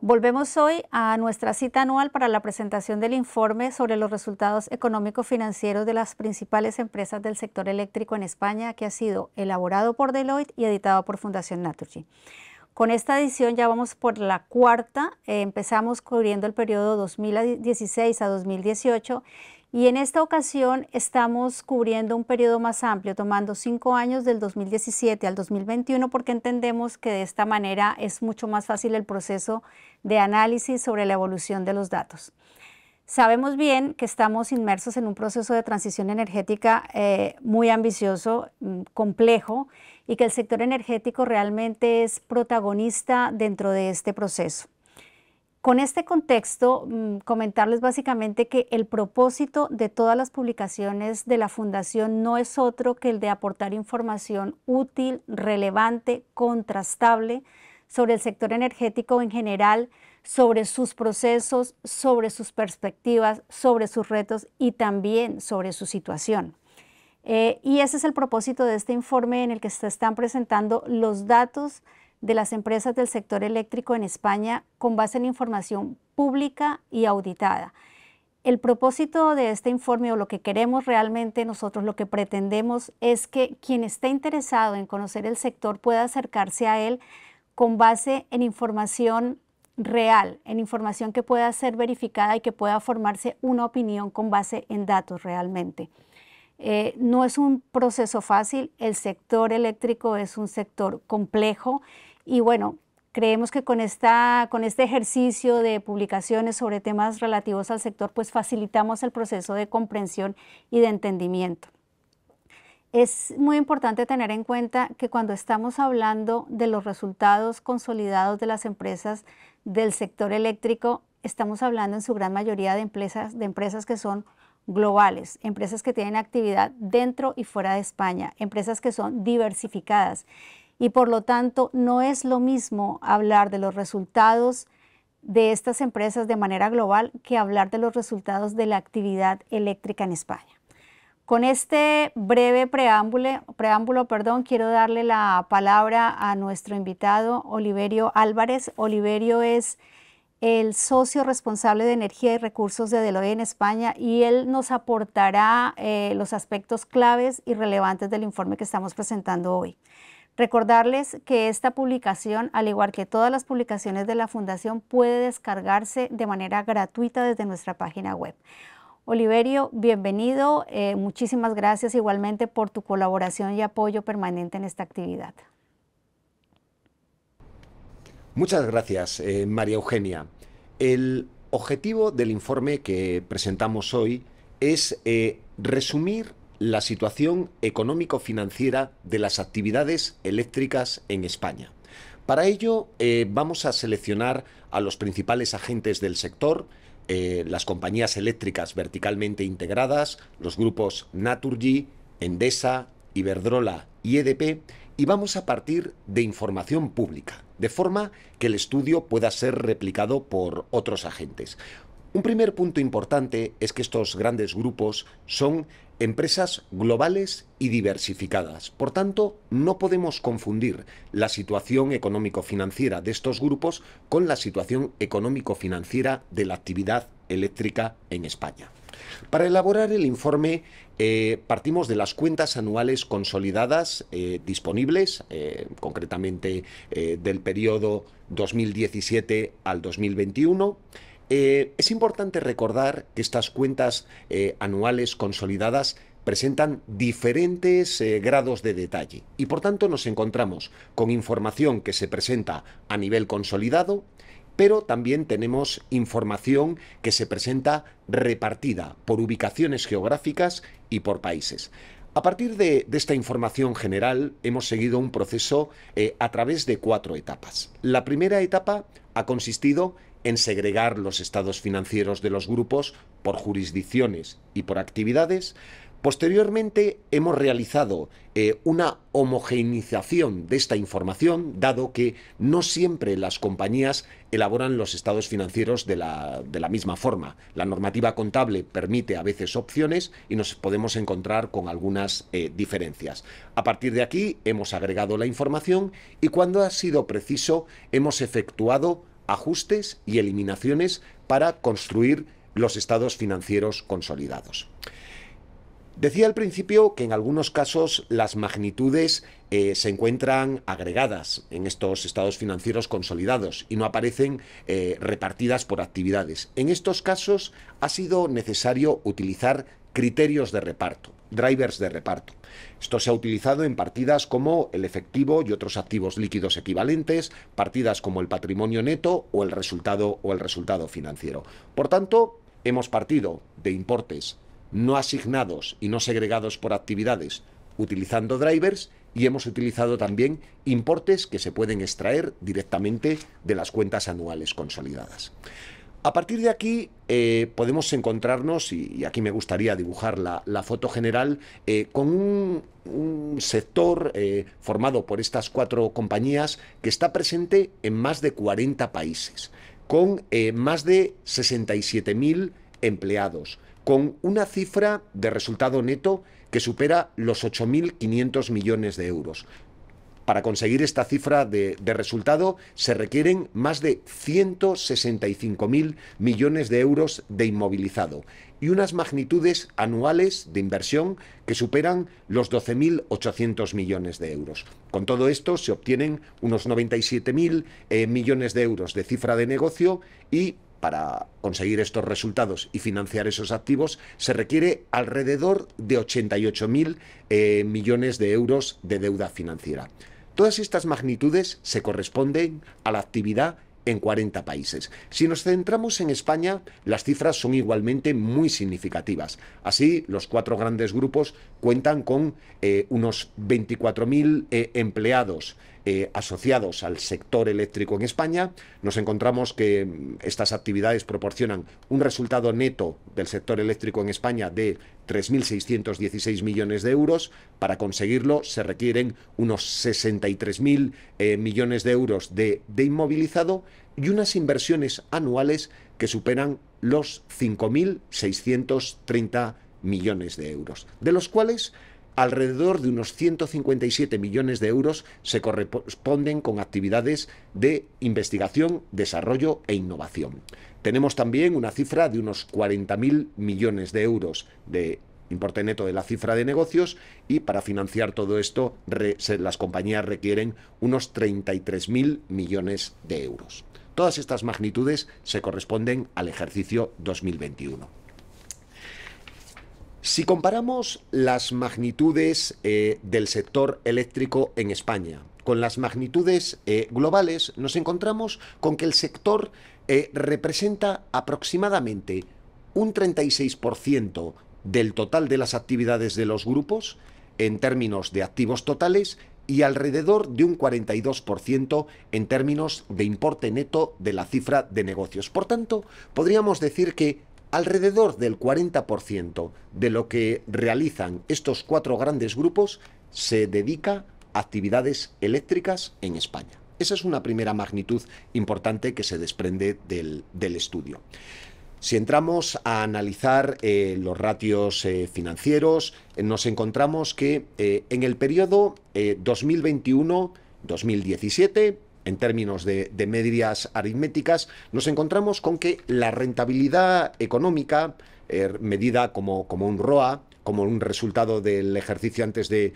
Volvemos hoy a nuestra cita anual para la presentación del informe sobre los resultados económicos financieros de las principales empresas del sector eléctrico en España, que ha sido elaborado por Deloitte y editado por Fundación Naturgy. Con esta edición ya vamos por la cuarta, eh, empezamos cubriendo el periodo 2016 a 2018 y en esta ocasión estamos cubriendo un periodo más amplio, tomando cinco años del 2017 al 2021, porque entendemos que de esta manera es mucho más fácil el proceso de análisis sobre la evolución de los datos. Sabemos bien que estamos inmersos en un proceso de transición energética eh, muy ambicioso, mm, complejo, y que el sector energético realmente es protagonista dentro de este proceso. Con este contexto, mm, comentarles básicamente que el propósito de todas las publicaciones de la Fundación no es otro que el de aportar información útil, relevante, contrastable sobre el sector energético en general, sobre sus procesos, sobre sus perspectivas, sobre sus retos y también sobre su situación. Eh, y ese es el propósito de este informe en el que se están presentando los datos de las empresas del sector eléctrico en España con base en información pública y auditada. El propósito de este informe o lo que queremos realmente nosotros, lo que pretendemos es que quien esté interesado en conocer el sector pueda acercarse a él con base en información real, en información que pueda ser verificada y que pueda formarse una opinión con base en datos realmente. Eh, no es un proceso fácil, el sector eléctrico es un sector complejo, y bueno, creemos que con, esta, con este ejercicio de publicaciones sobre temas relativos al sector, pues facilitamos el proceso de comprensión y de entendimiento. Es muy importante tener en cuenta que cuando estamos hablando de los resultados consolidados de las empresas del sector eléctrico, estamos hablando en su gran mayoría de empresas, de empresas que son globales, empresas que tienen actividad dentro y fuera de España, empresas que son diversificadas, y por lo tanto no es lo mismo hablar de los resultados de estas empresas de manera global que hablar de los resultados de la actividad eléctrica en España. Con este breve preámbulo, perdón, quiero darle la palabra a nuestro invitado Oliverio Álvarez. Oliverio es el socio responsable de energía y recursos de Deloitte en España y él nos aportará eh, los aspectos claves y relevantes del informe que estamos presentando hoy. Recordarles que esta publicación, al igual que todas las publicaciones de la Fundación, puede descargarse de manera gratuita desde nuestra página web. Oliverio, bienvenido. Eh, muchísimas gracias igualmente por tu colaboración y apoyo permanente en esta actividad. Muchas gracias, eh, María Eugenia. El objetivo del informe que presentamos hoy es eh, resumir la situación económico-financiera de las actividades eléctricas en España. Para ello eh, vamos a seleccionar a los principales agentes del sector, eh, las compañías eléctricas verticalmente integradas, los grupos Naturgy, Endesa, Iberdrola y EDP, y vamos a partir de información pública, de forma que el estudio pueda ser replicado por otros agentes. Un primer punto importante es que estos grandes grupos son empresas globales y diversificadas. Por tanto, no podemos confundir la situación económico-financiera de estos grupos con la situación económico-financiera de la actividad eléctrica en España. Para elaborar el informe eh, partimos de las cuentas anuales consolidadas eh, disponibles, eh, concretamente del periodo 2017 al 2021. Eh, es importante recordar que estas cuentas eh, anuales consolidadas presentan diferentes eh, grados de detalle y por tanto nos encontramos con información que se presenta a nivel consolidado, pero también tenemos información que se presenta repartida por ubicaciones geográficas y por países. A partir de, esta información general hemos seguido un proceso eh, a través de cuatro etapas. La primera etapa ha consistido en segregar los estados financieros de los grupos por jurisdicciones y por actividades, Posteriormente hemos realizado eh, una homogeneización de esta información, dado que no siempre las compañías elaboran los estados financieros de la, misma forma. La normativa contable permite a veces opciones y nos podemos encontrar con algunas eh, diferencias. A partir de aquí hemos agregado la información y cuando ha sido preciso hemos efectuado ajustes y eliminaciones para construir los estados financieros consolidados. Decía al principio que en algunos casos las magnitudes eh, se encuentran agregadas en estos estados financieros consolidados y no aparecen eh, repartidas por actividades. En estos casos ha sido necesario utilizar criterios de reparto, drivers de reparto. Esto se ha utilizado en partidas como el efectivo y otros activos líquidos equivalentes, partidas como el patrimonio neto o el resultado o el resultado financiero. Por tanto, hemos partido de importes no asignados y no segregados por actividades, utilizando drivers y hemos utilizado también importes que se pueden extraer directamente de las cuentas anuales consolidadas. A partir de aquí eh, podemos encontrarnos, y, aquí me gustaría dibujar la, foto general, eh, con un, sector eh, formado por estas cuatro compañías que está presente en más de 40 países, con más de 67.000 empleados, con una cifra de resultado neto que supera los 8.500 millones de euros. Para conseguir esta cifra de, resultado se requieren más de 165.000 millones de euros de inmovilizado y unas magnitudes anuales de inversión que superan los 12.800 millones de euros. Con todo esto se obtienen unos 97.000 eh, millones de euros de cifra de negocio y para conseguir estos resultados y financiar esos activos, se requiere alrededor de 88.000 mil eh, millones de euros de deuda financiera. Todas estas magnitudes se corresponden a la actividad en 40 países. Si nos centramos en España, las cifras son igualmente muy significativas. Así, los cuatro grandes grupos cuentan con eh, unos 24.000 eh, empleados eh, asociados al sector eléctrico en España, nos encontramos que mm, estas actividades proporcionan un resultado neto del sector eléctrico en España de 3.616 millones de euros. Para conseguirlo se requieren unos 63.000 eh, millones de euros de, de inmovilizado y unas inversiones anuales que superan los 5.630 millones de euros, de los cuales alrededor de unos 157 millones de euros se corresponden con actividades de investigación, desarrollo e innovación. Tenemos también una cifra de unos 40.000 millones de euros de importe neto de la cifra de negocios y para financiar todo esto las compañías requieren unos 33.000 millones de euros. Todas estas magnitudes se corresponden al ejercicio 2021. Si comparamos las magnitudes eh, del sector eléctrico en España con las magnitudes eh, globales, nos encontramos con que el sector eh, representa aproximadamente un 36% del total de las actividades de los grupos en términos de activos totales y alrededor de un 42% en términos de importe neto de la cifra de negocios. Por tanto, podríamos decir que Alrededor del 40% de lo que realizan estos cuatro grandes grupos se dedica a actividades eléctricas en España. Esa es una primera magnitud importante que se desprende del, estudio. Si entramos a analizar eh, los ratios eh, financieros, eh, nos encontramos que en el periodo 2021-2017 en términos de, medias aritméticas, nos encontramos con que la rentabilidad económica, eh, medida como, como un ROA, como un resultado del ejercicio antes de,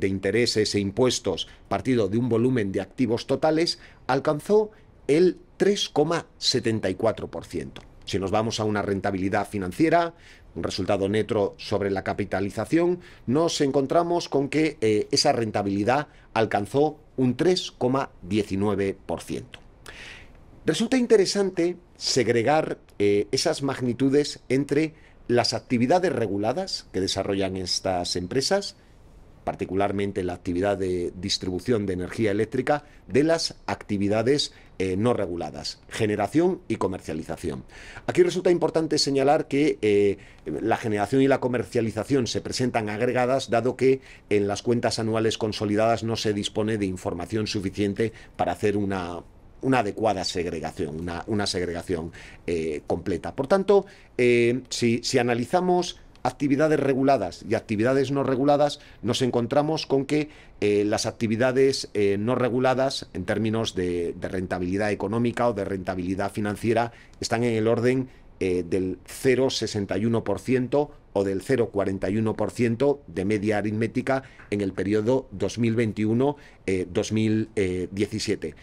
intereses e impuestos partido de un volumen de activos totales, alcanzó el 3,74%. Si nos vamos a una rentabilidad financiera, un resultado neto sobre la capitalización, nos encontramos con que eh, esa rentabilidad alcanzó un 3,19%. Resulta interesante segregar eh, esas magnitudes entre las actividades reguladas que desarrollan estas empresas particularmente la actividad de distribución de energía eléctrica, de las actividades eh, no reguladas, generación y comercialización. Aquí resulta importante señalar que eh, la generación y la comercialización se presentan agregadas, dado que en las cuentas anuales consolidadas no se dispone de información suficiente para hacer una adecuada segregación, una, segregación eh, completa. Por tanto, si, si analizamos actividades reguladas y actividades no reguladas, nos encontramos con que eh, las actividades eh, no reguladas, en términos de, rentabilidad económica o de rentabilidad financiera, están en el orden eh, del 0,61% o del 0,41% de media aritmética en el periodo 2021-2017.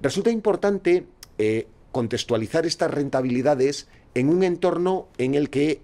Resulta importante contextualizar estas rentabilidades en un entorno en el que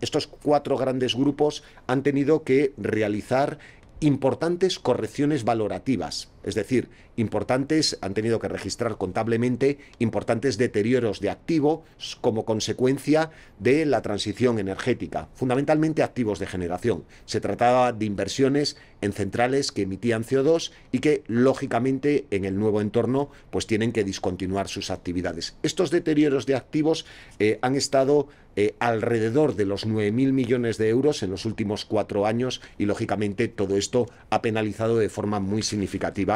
estos cuatro grandes grupos han tenido que realizar importantes correcciones valorativas es decir, importantes han tenido que registrar contablemente importantes deterioros de activo como consecuencia de la transición energética, fundamentalmente activos de generación. Se trataba de inversiones en centrales que emitían CO2 y que lógicamente en el nuevo entorno pues tienen que discontinuar sus actividades. Estos deterioros de activos eh, han estado eh, alrededor de los 9.000 millones de euros en los últimos cuatro años y lógicamente todo esto ha penalizado de forma muy significativa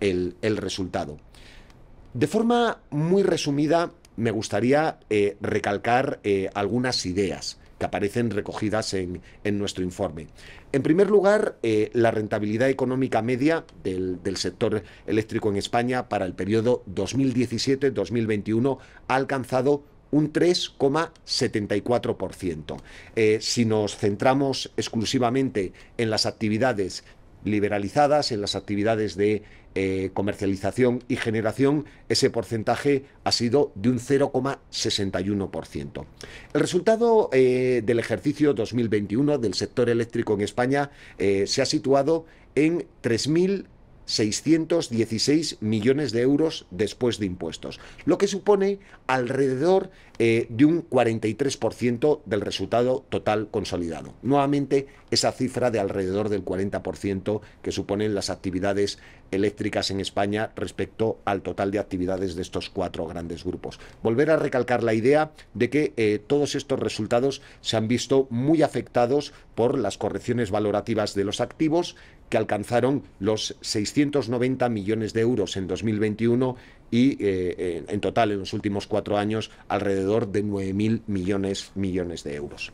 el, resultado. De forma muy resumida, me gustaría eh, recalcar eh, algunas ideas que aparecen recogidas en, nuestro informe. En primer lugar, eh, la rentabilidad económica media del, del, sector eléctrico en España para el periodo 2017-2021 ha alcanzado un 3,74%. si nos centramos exclusivamente en las actividades liberalizadas en las actividades de eh, comercialización y generación, ese porcentaje ha sido de un 0,61%. El resultado eh, del ejercicio 2021 del sector eléctrico en España eh, se ha situado en 3.000 616 millones de euros después de impuestos, lo que supone alrededor eh, de un 43% del resultado total consolidado. Nuevamente, esa cifra de alrededor del 40% que suponen las actividades eléctricas en España respecto al total de actividades de estos cuatro grandes grupos. Volver a recalcar la idea de que eh, todos estos resultados se han visto muy afectados por las correcciones valorativas de los activos que alcanzaron los 690 millones de euros en 2021 y eh, en total en los últimos cuatro años alrededor de 9.000 millones, millones de euros.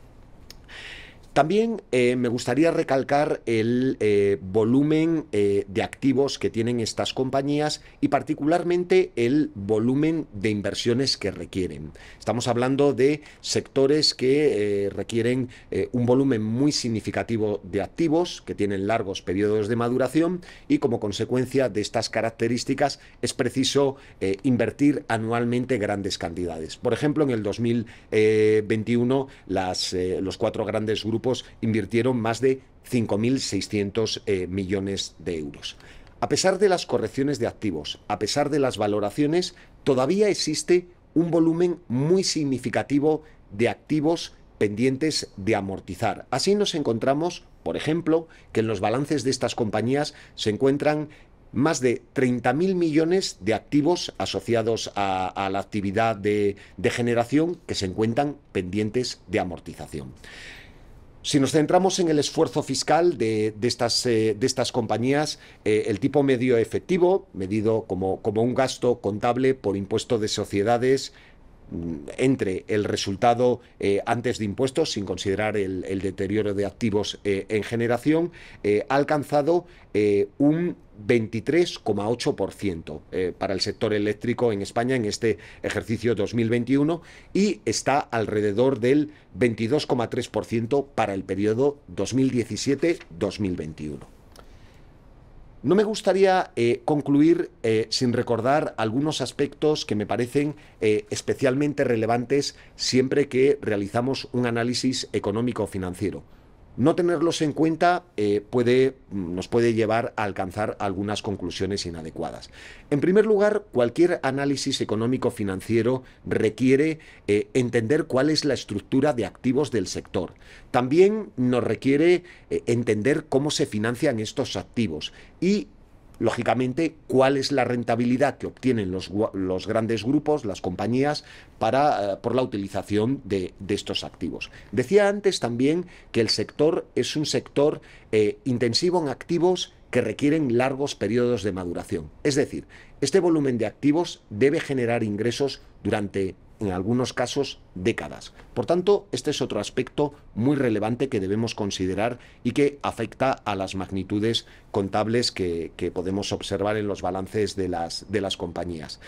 También eh, me gustaría recalcar el eh, volumen eh, de activos que tienen estas compañías y particularmente el volumen de inversiones que requieren. Estamos hablando de sectores que requieren un volumen muy significativo de activos, que tienen largos periodos de maduración y como consecuencia de estas características es preciso invertir anualmente grandes cantidades. Por ejemplo, en el 2021 los cuatro grandes grupos invirtieron más de 5.600 eh, millones de euros. A pesar de las correcciones de activos, a pesar de las valoraciones, todavía existe un volumen muy significativo de activos pendientes de amortizar. Así nos encontramos, por ejemplo, que en los balances de estas compañías se encuentran más de 30.000 millones de activos asociados a, la actividad de, de generación que se encuentran pendientes de amortización. Si nos centramos en el esfuerzo fiscal de, eh, estas, compañías, eh, el tipo medio efectivo, medido como, como un gasto contable por impuesto de sociedades entre el resultado eh, antes de impuestos, sin considerar el, deterioro de activos eh, en generación, eh, ha alcanzado un 23,8% para el sector eléctrico en España en este ejercicio 2021 y está alrededor del 22,3% para el periodo 2017-2021. No me gustaría eh, concluir eh, sin recordar algunos aspectos que me parecen eh, especialmente relevantes siempre que realizamos un análisis económico-financiero. No tenerlos en cuenta eh, puede, mm, nos puede llevar a alcanzar algunas conclusiones inadecuadas. En primer lugar, cualquier análisis económico-financiero requiere eh, entender cuál es la estructura de activos del sector. También nos requiere eh, entender cómo se financian estos activos y lógicamente, cuál es la rentabilidad que obtienen los, los grandes grupos, las compañías, para, eh, por la utilización de, estos activos. Decía antes también que el sector es un sector eh, intensivo en activos que requieren largos periodos de maduración. Es decir, este volumen de activos debe generar ingresos durante en algunos casos décadas. Por tanto, este es otro aspecto muy relevante que debemos considerar y que afecta a las magnitudes contables que, podemos observar en los balances de las, de las compañías.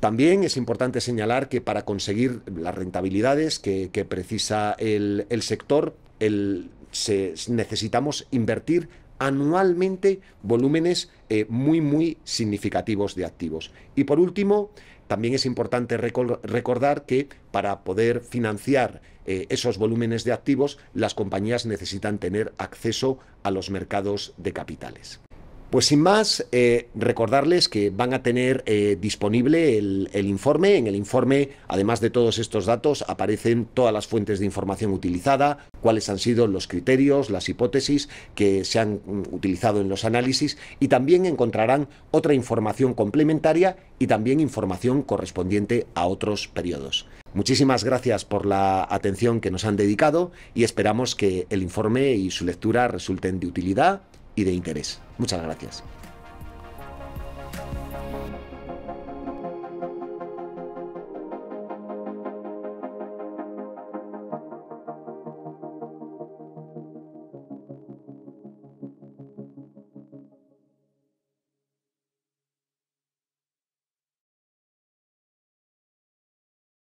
También es importante señalar que para conseguir las rentabilidades que, precisa el, sector, el, se, necesitamos invertir anualmente volúmenes eh, muy, muy significativos de activos. Y por último, también es importante recordar que para poder financiar eh, esos volúmenes de activos, las compañías necesitan tener acceso a los mercados de capitales. Pues sin más, eh, recordarles que van a tener eh, disponible el, el, informe. En el informe, además de todos estos datos, aparecen todas las fuentes de información utilizada, cuáles han sido los criterios, las hipótesis que se han mm, utilizado en los análisis y también encontrarán otra información complementaria y también información correspondiente a otros periodos. Muchísimas gracias por la atención que nos han dedicado y esperamos que el informe y su lectura resulten de utilidad y de interés. Muchas gracias.